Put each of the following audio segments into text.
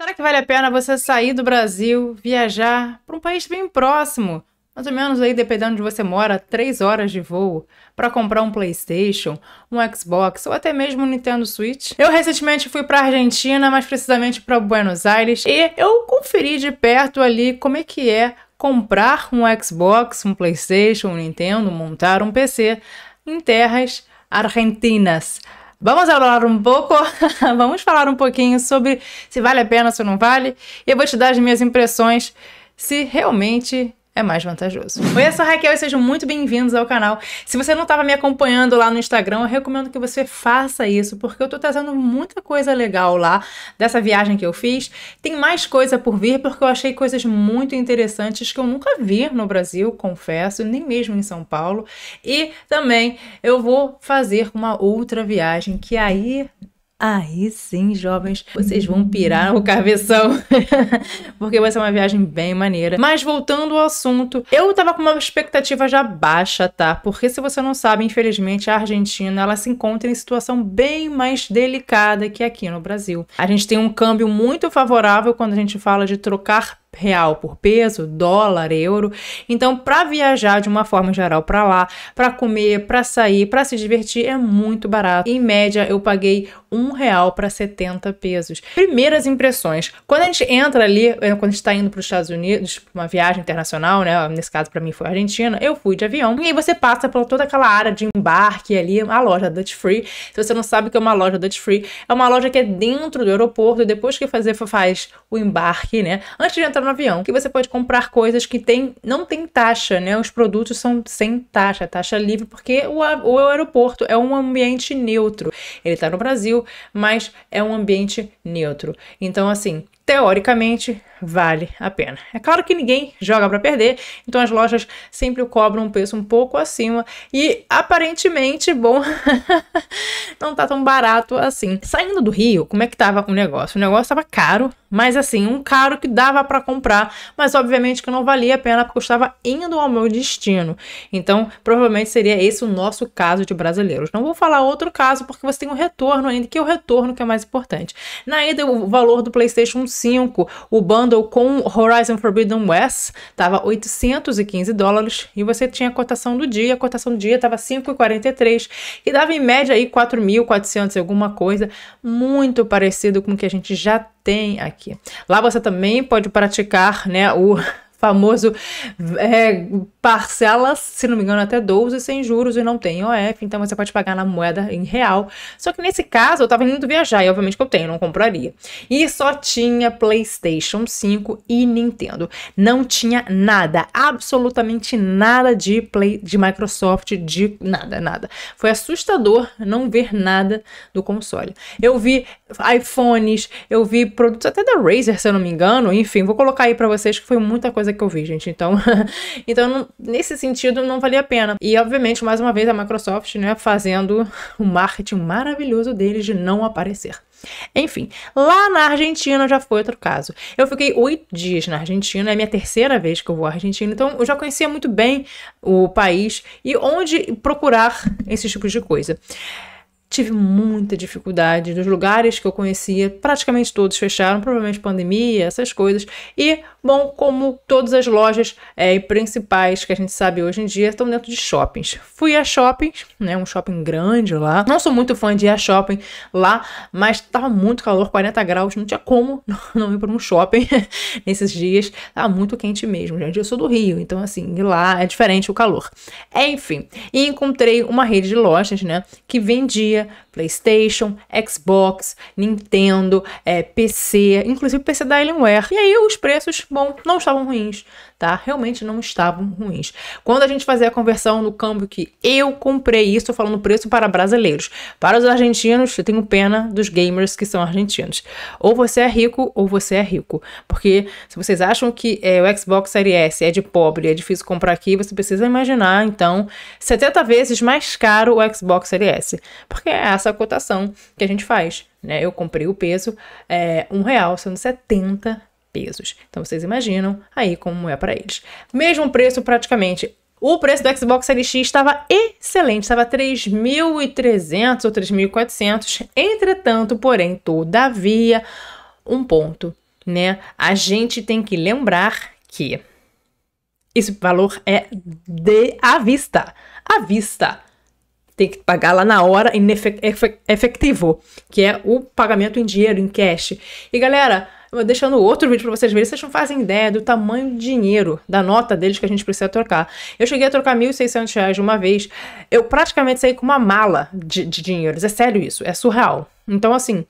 Será que vale a pena você sair do Brasil, viajar para um país bem próximo? Mais ou menos aí, dependendo de você mora, três horas de voo para comprar um PlayStation, um Xbox ou até mesmo um Nintendo Switch. Eu recentemente fui para a Argentina, mais precisamente para Buenos Aires, e eu conferi de perto ali como é que é comprar um Xbox, um PlayStation, um Nintendo, montar um PC em terras argentinas. Vamos falar um pouco, vamos falar um pouquinho sobre se vale a pena, se não vale, e eu vou te dar as minhas impressões se realmente é mais vantajoso. Oi, eu sou a Raquel e sejam muito bem-vindos ao canal. Se você não estava me acompanhando lá no Instagram, eu recomendo que você faça isso, porque eu estou trazendo muita coisa legal lá dessa viagem que eu fiz. Tem mais coisa por vir, porque eu achei coisas muito interessantes que eu nunca vi no Brasil, confesso, nem mesmo em São Paulo. E também eu vou fazer uma outra viagem que aí Aí sim, jovens, vocês vão pirar o cabeção, porque vai ser uma viagem bem maneira. Mas voltando ao assunto, eu tava com uma expectativa já baixa, tá? Porque se você não sabe, infelizmente, a Argentina, ela se encontra em situação bem mais delicada que aqui no Brasil. A gente tem um câmbio muito favorável quando a gente fala de trocar real por peso, dólar, euro. Então, para viajar de uma forma geral para lá, para comer, para sair, para se divertir é muito barato. Em média, eu paguei um real para 70 pesos. Primeiras impressões. Quando a gente entra ali, eh, quando a gente está indo para os Estados Unidos, uma viagem internacional, né? Nesse caso para mim foi a Argentina. Eu fui de avião e aí você passa por toda aquela área de embarque ali, a loja Dutch Free. Se você não sabe o que é uma loja Dutch Free, é uma loja que é dentro do aeroporto. Depois que fazer faz o embarque, né? Antes de entrar entrar no avião, que você pode comprar coisas que tem, não tem taxa, né? Os produtos são sem taxa, taxa livre, porque o, o aeroporto é um ambiente neutro. Ele está no Brasil, mas é um ambiente neutro. Então, assim, teoricamente, vale a pena. É claro que ninguém joga para perder, então as lojas sempre cobram um preço um pouco acima e aparentemente, bom, não tá tão barato assim. Saindo do Rio, como é que tava o negócio? O negócio tava caro, mas assim, um caro que dava para comprar, mas obviamente que não valia a pena porque eu estava indo ao meu destino. Então, provavelmente seria esse o nosso caso de brasileiros. Não vou falar outro caso porque você tem um retorno ainda, que é o retorno que é mais importante. Na ida, o valor do PlayStation 5, o bando bundle com Horizon Forbidden West estava 815 dólares e você tinha a cotação do dia, a cotação do dia estava 5,43 e dava em média aí 4.400 alguma coisa, muito parecido com o que a gente já tem aqui. Lá você também pode praticar, né, o famoso é, parcelas, se não me engano, até 12 sem juros e não tem OF, então você pode pagar na moeda em real. Só que nesse caso eu estava indo viajar e obviamente que eu tenho, não compraria. E só tinha PlayStation 5 e Nintendo. Não tinha nada, absolutamente nada de Play de Microsoft, de nada, nada. Foi assustador não ver nada do console. Eu vi iPhones, eu vi produtos até da Razer, se eu não me engano, enfim, vou colocar aí para vocês que foi muita coisa que eu vi, gente. Então, então não, nesse sentido, não valia a pena. E, obviamente, mais uma vez, a Microsoft, né, fazendo o um marketing maravilhoso deles de não aparecer. Enfim, lá na Argentina já foi outro caso. Eu fiquei oito dias na Argentina, é minha terceira vez que eu vou à Argentina, então eu já conhecia muito bem o país e onde procurar esse tipo de coisa tive muita dificuldade. Dos lugares que eu conhecia, praticamente todos fecharam, provavelmente pandemia, essas coisas. E, bom, como todas as lojas é, principais que a gente sabe hoje em dia estão dentro de shoppings. Fui a shoppings, né, um shopping grande lá. Não sou muito fã de ir a shopping lá, mas tava muito calor, 40 graus, não tinha como não ir para um shopping nesses dias. Tava tá muito quente mesmo, gente. Eu sou do Rio, então assim, lá é diferente o calor. enfim, encontrei uma rede de lojas, né, que vendia где PlayStation, Xbox, Nintendo, é, PC, inclusive PC da Alienware. E aí os preços, bom, não estavam ruins, tá? Realmente não estavam ruins. Quando a gente fazia a conversão no câmbio que eu comprei isso, falando preço para brasileiros. Para os argentinos, eu tenho pena dos gamers que são argentinos. Ou você é rico ou você é rico. Porque se vocês acham que é, o Xbox Series S é de pobre, é difícil comprar aqui, você precisa imaginar, então, 70 vezes mais caro o Xbox Series S. Porque é essa essa cotação que a gente faz. Né? Eu comprei o peso é, um real, sendo 70 pesos. Então vocês imaginam aí como é para eles. Mesmo preço praticamente. O preço do Xbox Series X estava excelente, estava 3.300 ou 3.400. Entretanto, porém, todavia, um ponto, né? A gente tem que lembrar que esse valor é de à vista. À vista tem que pagar lá na hora em efetivo, que é o pagamento em dinheiro, em cash. E galera, eu vou deixando outro vídeo para vocês verem, vocês não fazem ideia do tamanho de dinheiro, da nota deles que a gente precisa trocar. Eu cheguei a trocar R$ 1.600 reais de uma vez, eu praticamente saí com uma mala de, de dinheiro, é sério isso, é surreal. Então, assim,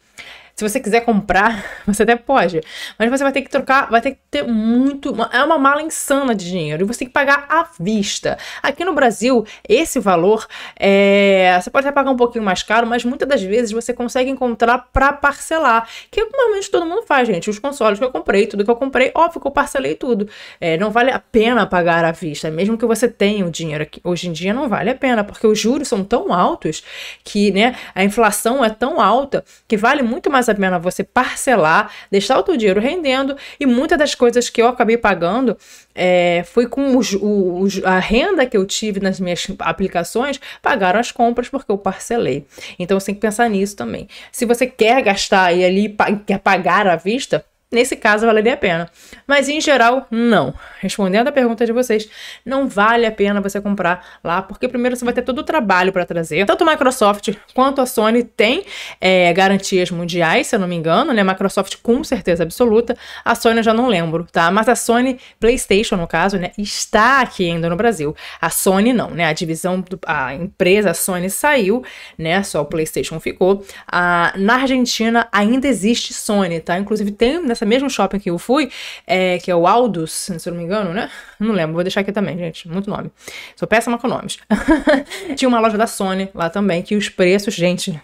se você quiser comprar, você até pode. Mas você vai ter que trocar, vai ter que ter muito. É uma mala insana de dinheiro. E você tem que pagar à vista. Aqui no Brasil, esse valor é, Você pode até pagar um pouquinho mais caro, mas muitas das vezes você consegue encontrar para parcelar. É que normalmente todo mundo faz, gente. Os consoles que eu comprei, tudo que eu comprei, óbvio que eu parcelei tudo. É, não vale a pena pagar à vista, mesmo que você tenha o dinheiro aqui. Hoje em dia não vale a pena, porque os juros são tão altos que né, a inflação é tão alta que vale muito mais a pena você parcelar, deixar o teu dinheiro rendendo e muitas das coisas que eu acabei pagando é, foi com os, os, a renda que eu tive nas minhas aplicações, pagaram as compras porque eu parcelei. Então você tem que pensar nisso também. Se você quer gastar e ali quer pagar à vista, nesse caso valeria a pena. Mas em geral, não. Respondendo a pergunta de vocês, não vale a pena você comprar lá, porque primeiro você vai ter todo o trabalho para trazer. Tanto a Microsoft quanto a Sony têm é, garantias mundiais, se eu não me engano, né? Microsoft com certeza absoluta. A Sony eu já não lembro, tá? Mas a Sony PlayStation, no caso, né, está aqui ainda no Brasil. A Sony não, né? A divisão, do, a empresa a Sony saiu, né? Só o PlayStation ficou. A, na Argentina ainda existe Sony, tá? Inclusive tem né, nessa mesma shopping que eu fui, é, que é o Aldus, se eu não me engano, né? Não lembro, vou deixar aqui também, gente. Muito nome. Sou péssima com nomes. Tinha uma loja da Sony lá também, que os preços, gente,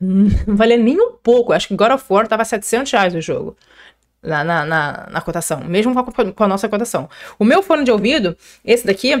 não valia nem um pouco. Acho que God of War tava 700 reais o jogo. Na, na, na, na cotação, mesmo com a, com a, nossa cotação. O meu fone de ouvido, esse daqui,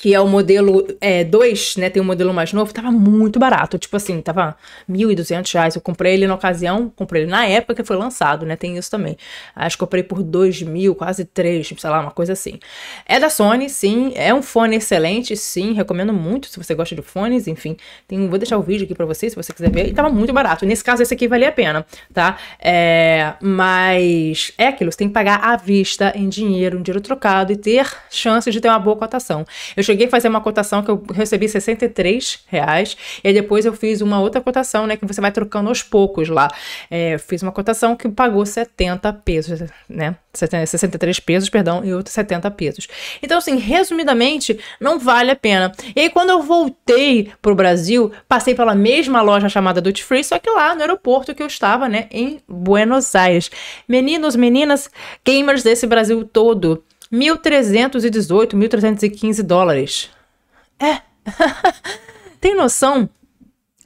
que é o modelo 2, é, né? Tem um modelo mais novo, tava muito barato. Tipo assim, tava R$ 1.200. Reais. Eu comprei ele na ocasião, comprei ele na época que foi lançado, né? Tem isso também. Acho que comprei por R$ mil, quase três, tipo, sei lá, uma coisa assim. É da Sony, sim. É um fone excelente, sim. Recomendo muito se você gosta de fones, enfim. Tem, vou deixar o vídeo aqui pra você, se você quiser ver. E tava muito barato. Nesse caso, esse aqui valia a pena, tá? É, mas é aquilo, você tem que pagar à vista, em dinheiro, em dinheiro trocado e ter chance de ter uma boa cotação. Eu cheguei a fazer uma cotação que eu recebi 63 reais, e depois eu fiz uma outra cotação, né, que você vai trocando aos poucos lá. É, fiz uma cotação que pagou 70 pesos, né, 63 pesos, perdão, e outra 70 pesos. Então, assim, resumidamente, não vale a pena. E aí, quando eu voltei pro Brasil, passei pela mesma loja chamada Duty Free, só que lá no aeroporto que eu estava, né, em Buenos Aires. Meninos, meninas, gamers desse Brasil todo, 1.318, 1.315 dólares. É. Tem noção?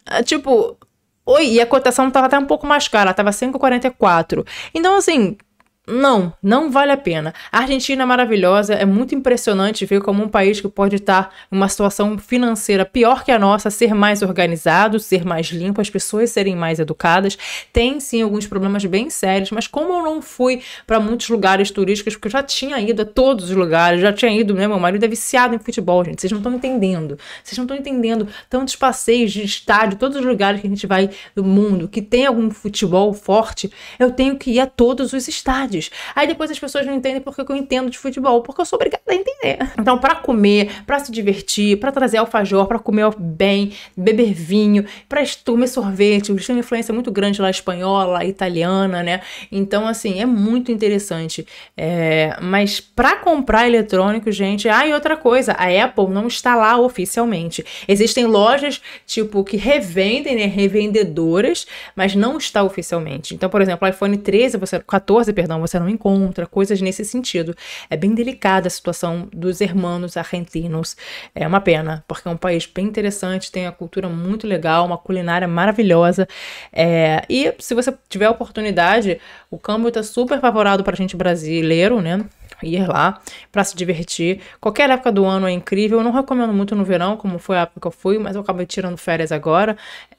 É, tipo, oi, e a cotação tava até um pouco mais cara, tava 5,44. Então, assim, não, não vale a pena. A Argentina é maravilhosa, é muito impressionante ver como um país que pode estar em uma situação financeira pior que a nossa, ser mais organizado, ser mais limpo, as pessoas serem mais educadas. Tem sim alguns problemas bem sérios, mas como eu não fui para muitos lugares turísticos, porque eu já tinha ido a todos os lugares, já tinha ido, né? Meu marido é viciado em futebol, gente. Vocês não estão entendendo. Vocês não estão entendendo tantos passeios de estádio, todos os lugares que a gente vai do mundo, que tem algum futebol forte, eu tenho que ir a todos os estádios. Aí depois as pessoas não entendem porque eu entendo de futebol, porque eu sou obrigada a entender. Então, para comer, para se divertir, para trazer alfajor, para comer bem, beber vinho, para comer sorvete, eles têm uma influência muito grande lá espanhola, italiana, né? Então, assim, é muito interessante. É, mas para comprar eletrônico, gente, ah, e outra coisa, a Apple não está lá oficialmente. Existem lojas, tipo, que revendem, né? Revendedoras, mas não está oficialmente. Então, por exemplo, iPhone 13, você 14, perdão, você não encontra, coisas nesse sentido. É bem delicada a situação dos hermanos argentinos. É uma pena, porque é um país bem interessante, tem a cultura muito legal, uma culinária maravilhosa. É, e se você tiver a oportunidade, o câmbio está super favorável para a gente brasileiro, né? ir lá para se divertir. Qualquer época do ano é incrível. Eu não recomendo muito no verão, como foi a época que eu fui, mas eu acabei tirando férias agora.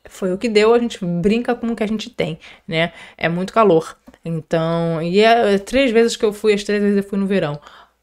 Foi o que deu, a gente brinca com o que a gente tem, né? É muito calor. Então, e é, é, três vezes que eu fui, as três vezes eu fui no verão.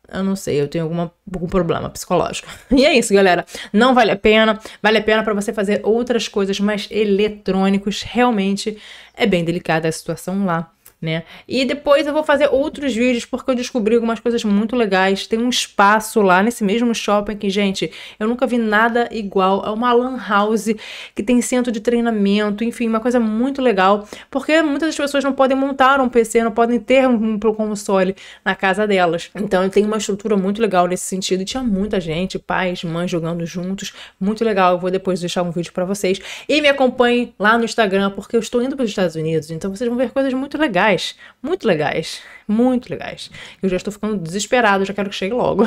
Eu não sei, eu tenho alguma, algum problema psicológico. E é isso, galera. Não vale a pena. Vale a pena para você fazer outras coisas, mas eletrônicos realmente é bem delicada a situação lá né? E depois eu vou fazer outros vídeos porque eu descobri algumas coisas muito legais. Tem um espaço lá nesse mesmo shopping que, gente, eu nunca vi nada igual. É uma lan house que tem centro de treinamento, enfim, uma coisa muito legal, porque muitas das pessoas não podem montar um PC, não podem ter um console na casa delas. Então, tem uma estrutura muito legal nesse sentido. E tinha muita gente, pais, mães jogando juntos. Muito legal. Eu vou depois deixar um vídeo para vocês e me acompanhem lá no Instagram porque eu estou indo para os Estados Unidos. Então, vocês vão ver coisas muito legais legais, muito legais muito legais. Eu já estou ficando desesperado, já quero que chegue logo.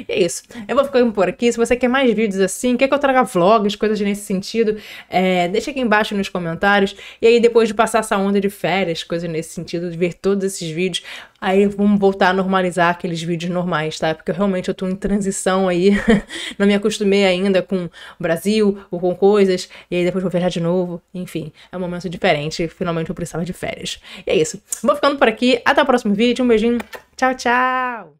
e é isso. Eu vou ficando por aqui. Se você quer mais vídeos assim, quer que eu traga vlogs, coisas nesse sentido, é, deixa aqui embaixo nos comentários. E aí, depois de passar essa onda de férias, coisas nesse sentido, de ver todos esses vídeos, aí vamos voltar a normalizar aqueles vídeos normais, tá? Porque eu realmente eu tô em transição aí, não me acostumei ainda com o Brasil ou com coisas, e aí depois vou viajar de novo, enfim, é um momento diferente, finalmente eu precisava de férias. E é isso, vou ficando por aqui, até o próximo vídeo. Um beijinho. Tchau, tchau!